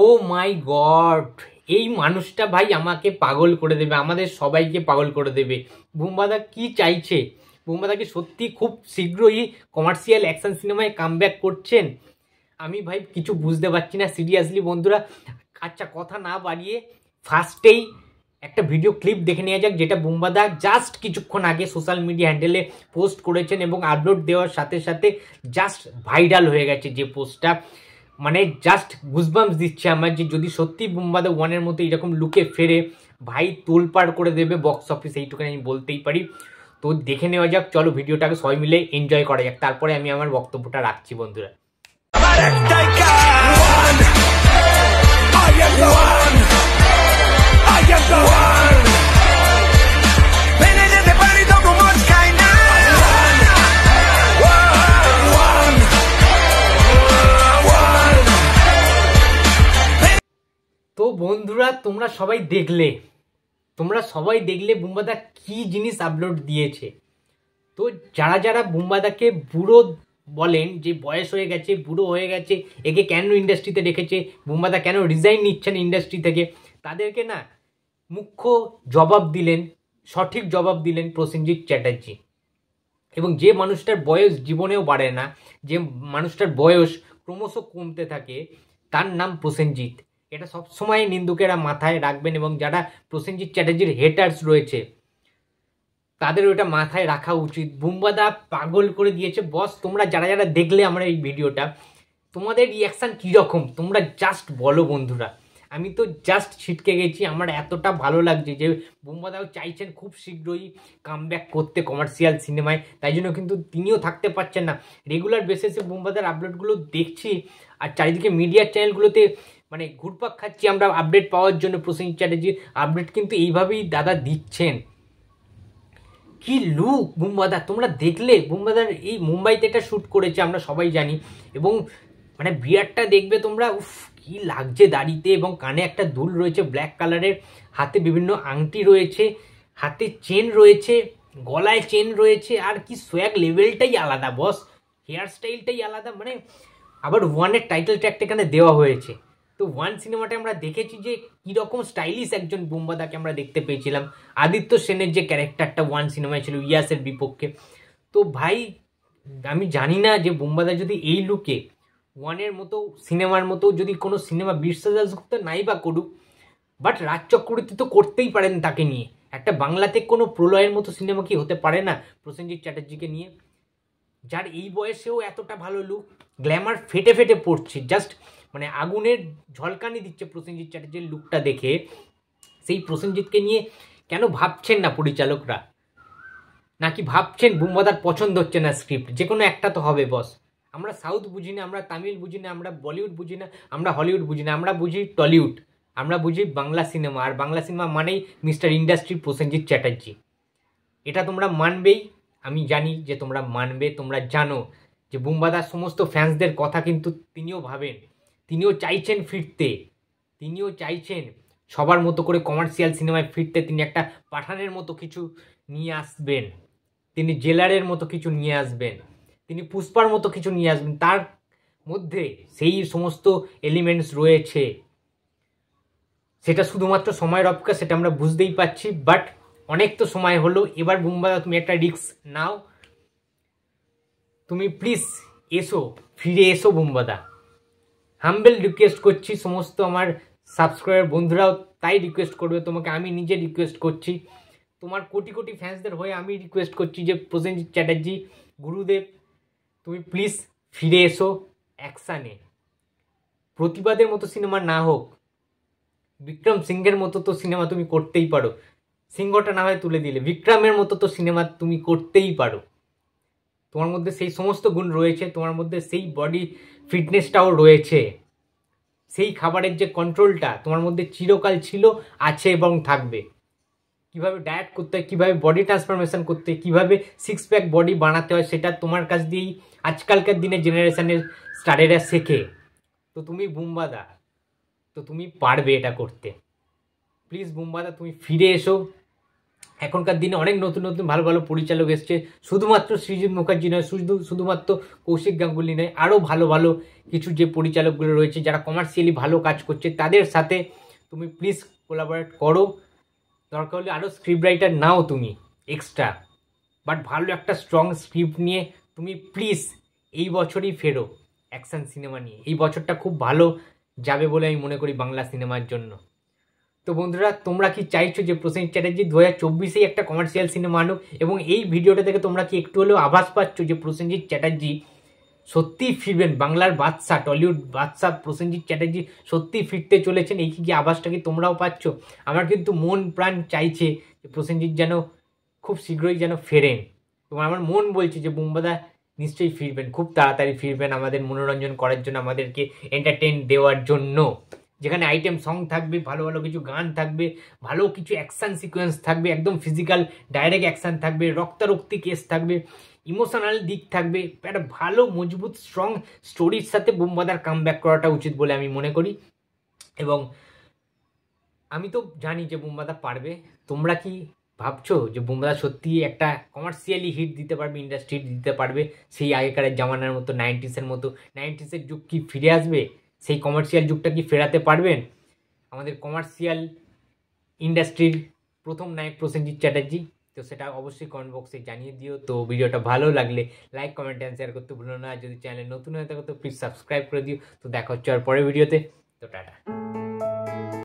ও মাই god এই মানুষটা ভাই আমাকে পাগল করে দেবে আমাদের সবাইকে পাগল করে দেবে বুম্বাদা কি চাইছে বুম্বাদাকে সত্যি খুব শীঘ্রই কমার্শিয়াল অ্যাকশন সিনেমায় ব্যাক করছেন আমি ভাই কিছু বুঝতে পারছি না সিরিয়াসলি বন্ধুরা আচ্ছা কথা না বাড়িয়ে ফার্স্টেই একটা ভিডিও ক্লিপ দেখে নেওয়া যাক যেটা বুম্বাদা জাস্ট কিছুক্ষণ আগে সোশ্যাল মিডিয়া হ্যান্ডেলে পোস্ট করেছেন এবং আপলোড দেওয়ার সাথে সাথে জাস্ট ভাইরাল হয়ে গেছে যে পোস্টটা মানে জাস্ট গুজবাম্স দিচ্ছে আমার যে যদি সত্যি বুম্বাদা ওয়ানের মতো এরকম লুকে ফেরে ভাই তোলপাড় করে দেবে বক্স অফিস এইটুকু আমি বলতেই পারি তো দেখে নেওয়া যাক চলো ভিডিওটাকে সবাই মিলে এনজয় করা যাক তারপরে আমি আমার বক্তব্যটা রাখছি বন্ধুরা I am the one. তো বন্ধুরা তোমরা সবাই দেখলে তোমরা সবাই দেখলে বুম্বাদা কি জিনিস আপলোড দিয়েছে তো যারা যারা বুম্বাদাকে বুড়ো বলেন যে বয়স হয়ে গেছে বুড়ো হয়ে গেছে একে কেন ইন্ডাস্ট্রিতে রেখেছে বুম্বাদা কেন রিজাইন নিচ্ছেন ইন্ডাস্ট্রি থেকে তাদেরকে না মুখ্য জবাব দিলেন সঠিক জবাব দিলেন প্রসেনজিৎ চ্যাটার্জি এবং যে মানুষটার বয়স জীবনেও বাড়ে না যে মানুষটার বয়স ক্রমশ কমতে থাকে তার নাম প্রসেনজিৎ এটা সবসময় নিন্দুকেরা মাথায় রাখবেন এবং যারা প্রসেনজিৎ চ্যাটার্জির হেটার্স রয়েছে তাদের ওটা মাথায় রাখা উচিত বুম্বাদা পাগল করে দিয়েছে বস তোমরা যারা যারা দেখলে আমরা এই ভিডিওটা তোমাদের রিয়াকশান কীরকম তোমরা জাস্ট বলো বন্ধুরা আমি তো জাস্ট ছিটকে গেছি আমার এতটা ভালো লাগছে যে বুমবাদাও চাইছেন খুব শীঘ্রই কামব্যাক করতে কমার্শিয়াল সিনেমায় তাই জন্য কিন্তু তিনিও থাকতে পারছেন না রেগুলার বেসিসে বুমবাদার আপলোডগুলো দেখছি আর চারিদিকে মিডিয়ার চ্যানেলগুলোতে মানে ঘুরপাক খাচ্ছি আমরা আপডেট পাওয়ার জন্য প্রসেন চ্যাটার্জি আপডেট কিন্তু এইভাবেই দাদা দিচ্ছেন কি লুক বুম্বাদা তোমরা দেখলে বুম্বাদার এই মুম্বাইতে এটা শ্যুট করেছে আমরা সবাই জানি এবং মানে বিয়ারটা দেখবে তোমরা উফ কি লাগছে দাড়িতে এবং কানে একটা দুল রয়েছে ব্ল্যাক কালারের হাতে বিভিন্ন আংটি রয়েছে হাতে চেন রয়েছে গলায় চেন রয়েছে আর কি সোয়াগ লেভেলটাই আলাদা বস হেয়ার স্টাইলটাই আলাদা মানে আবার ওয়ানের টাইটেল ট্র্যাকটা এখানে দেওয়া হয়েছে তো ওয়ান সিনেমাটা আমরা দেখেছি যে কীরকম স্টাইলিশ একজন বোম্বাদাকে আমরা দেখতে পেয়েছিলাম আদিত্য সেনের যে ক্যারেক্টারটা ওয়ান সিনেমায় ছিল ইয়াসের বিপক্ষে তো ভাই আমি জানি না যে বোম্বাদা যদি এই লুকে ওয়ানের মতো সিনেমার মতো যদি কোনো সিনেমা বিশ্বাস দাসগুপ্ত নাই বা করুক বাট রাজ চক্রবর্তী তো করতেই পারেন তাকে নিয়ে একটা বাংলাতে কোনো প্রলয়ের মতো সিনেমা কি হতে পারে না প্রসেনজিৎ চ্যাটার্জিকে নিয়ে যার এই বয়সেও এতটা ভালো লুক গ্ল্যামার ফেটে ফেটে পড়ছে জাস্ট মানে আগুনের ঝলকানি দিচ্ছে প্রসেনজিৎ চ্যাটার্জির লুকটা দেখে সেই প্রসেনজিৎকে নিয়ে কেন ভাবছেন না পরিচালকরা নাকি ভাবছেন বুম্বাদার পছন্দ হচ্ছে না স্ক্রিপ্ট যে কোনো একটা তো হবে বস আমরা সাউথ বুঝি না আমরা তামিল বুঝি না আমরা বলিউড বুঝি না আমরা হলিউড বুঝি না আমরা বুঝি টলিউড আমরা বুঝি বাংলা সিনেমা আর বাংলা সিনেমা মানেই মিস্টার ইন্ডাস্ট্রি প্রসেনজিৎ চ্যাটার্জি এটা তোমরা মানবেই আমি জানি যে তোমরা মানবে তোমরা জানো যে বুম্বাদার সমস্ত ফ্যান্সদের কথা কিন্তু তিনিও ভাবেন তিনিও চাইছেন ফিরতে তিনিও চাইছেন সবার মতো করে কমার্শিয়াল সিনেমায় ফিরতে তিনি একটা পাঠানের মতো কিছু নিয়ে আসবেন তিনি জেলারের মতো কিছু নিয়ে আসবেন তিনি পুষ্পার মতো কিছু নিয়ে আসবেন তার মধ্যে সেই সমস্ত এলিমেন্টস রয়েছে সেটা শুধুমাত্র সময়ের অপেক্ষা সেটা আমরা বুঝতেই পাচ্ছি বাট অনেক তো সময় হলো এবার বুম্বাদা তুমি একটা রিক্স নাও তুমি প্লিজ এসো ফিরে এসো বুম্বাদা হাম্বেল রিকোয়েস্ট করছি সমস্ত আমার সাবস্ক্রাইবার বন্ধুরাও তাই রিকোয়েস্ট করবে তোমাকে আমি নিজে রিকোয়েস্ট করছি তোমার কোটি কোটি ফ্যান্সদের হয়ে আমি রিকোয়েস্ট করছি যে প্রসেনজিৎ চ্যাটার্জি গুরুদেব তুমি প্লিজ ফিরে এসো অ্যাকশানে প্রতিবাদের মতো সিনেমা না হোক বিক্রম সিংহের মতো তো সিনেমা তুমি করতেই পারো সিংহটা না হয় তুলে দিলে বিক্রমের মতো তো সিনেমা তুমি করতেই পারো তোমার মধ্যে সেই সমস্ত গুণ রয়েছে তোমার মধ্যে সেই বডি ফিটনেসটাও রয়েছে সেই খাবারের যে কন্ট্রোলটা তোমার মধ্যে চিরকাল ছিল আছে এবং থাকবে কিভাবে ডায়েট করতে হয় কীভাবে বডি ট্রান্সফরমেশান করতে কিভাবে সিক্স প্যাক বডি বানাতে হয় সেটা তোমার কাছ দিয়েই আজকালকার দিনে জেনারেশানের স্টারেরা শেখে তো তুমি বুম্বাদা তো তুমি পারবে এটা করতে প্লিজ বুম্বাদা তুমি ফিরে এসো এখনকার দিনে অনেক নতুন নতুন ভালো ভালো পরিচালক এসছে শুধুমাত্র শ্রীজিত মুখার্জি নয় শুধু শুধুমাত্র কৌশিক গাঙ্গুলি নয় আরও ভালো ভালো কিছু যে পরিচালকগুলো রয়েছে যারা কমার্শিয়ালি ভালো কাজ করছে তাদের সাথে তুমি প্লিজ কোলাবোরেট করো দরকার হলে আরও স্ক্রিপ্ট রাইটার নাও তুমি এক্সট্রা বাট ভালো একটা স্ট্রং স্ক্রিপ্ট নিয়ে তুমি প্লিজ এই বছরই ফেরো অ্যাকশান সিনেমা নিয়ে এই বছরটা খুব ভালো যাবে বলে আমি মনে করি বাংলা সিনেমার জন্য তো বন্ধুরা তোমরা কি চাইছো যে প্রসেন চ্যাটার্জি দু হাজার চব্বিশেই একটা কমার্শিয়াল সিনেমা আনুক এবং এই ভিডিওটা থেকে তোমরা কি একটু হলেও আভাস পাচ্ছ যে প্রসেনজিৎ চ্যাটার্জি সত্যিই ফিরবেন বাংলার বাদশাহ টলিউড বাদশাহ প্রসেনজিৎ চ্যাটার্জি সত্যিই ফিরতে চলেছেন এই কি আভাসটা কি তোমরাও পাচ্ছ আমার কিন্তু মন প্রাণ চাইছে যে প্রসেনজিৎ যেন খুব শীঘ্রই যেন ফেরেন এবং আমার মন বলছে যে বুম্বাদা নিশ্চয়ই ফিরবেন খুব তাড়াতাড়ি ফিরবেন আমাদের মনোরঞ্জন করার জন্য আমাদেরকে এন্টারটেন দেওয়ার জন্য যেখানে আইটেম সং থাকবে ভালো ভালো কিছু গান থাকবে ভালো কিছু অ্যাকশান সিকোয়েন্স থাকবে একদম ফিজিক্যাল ডাইরেক্ট অ্যাকশান থাকবে রক্তারক্তি কেস থাকবে ইমোশনাল দিক থাকবে একটা ভালো মজবুত স্ট্রং স্টোরির সাথে বোমবাদার কাম করাটা উচিত বলে আমি মনে করি এবং আমি তো জানি যে বোমবাদা পারবে তোমরা কি ভাবছো যে বোমবাদা সত্যি একটা কমার্শিয়ালি হিট দিতে পারবে ইন্ডাস্ট্রি দিতে পারবে সেই আগেকার জামানার মতো নাইনটিসের মতো নাইনটিসের যুগ কি ফিরে আসবে সেই কমার্শিয়াল যুগটা কি ফেরাতে পারবেন আমাদের কমার্শিয়াল ইন্ডাস্ট্রির প্রথম নায়ক প্রসেনজিৎ চ্যাটার্জি তো সেটা অবশ্যই কমেন্ট বক্সে জানিয়ে দিও তো ভিডিওটা ভালো লাগলে লাইক কমেন্ট অ্যান্ড শেয়ার করতে ভুলো না যদি চ্যানেল নতুন হয়ে থাকো তো প্লিজ সাবস্ক্রাইব করে দিও তো দেখা হচ্ছে আর পরের ভিডিওতে তো টাটা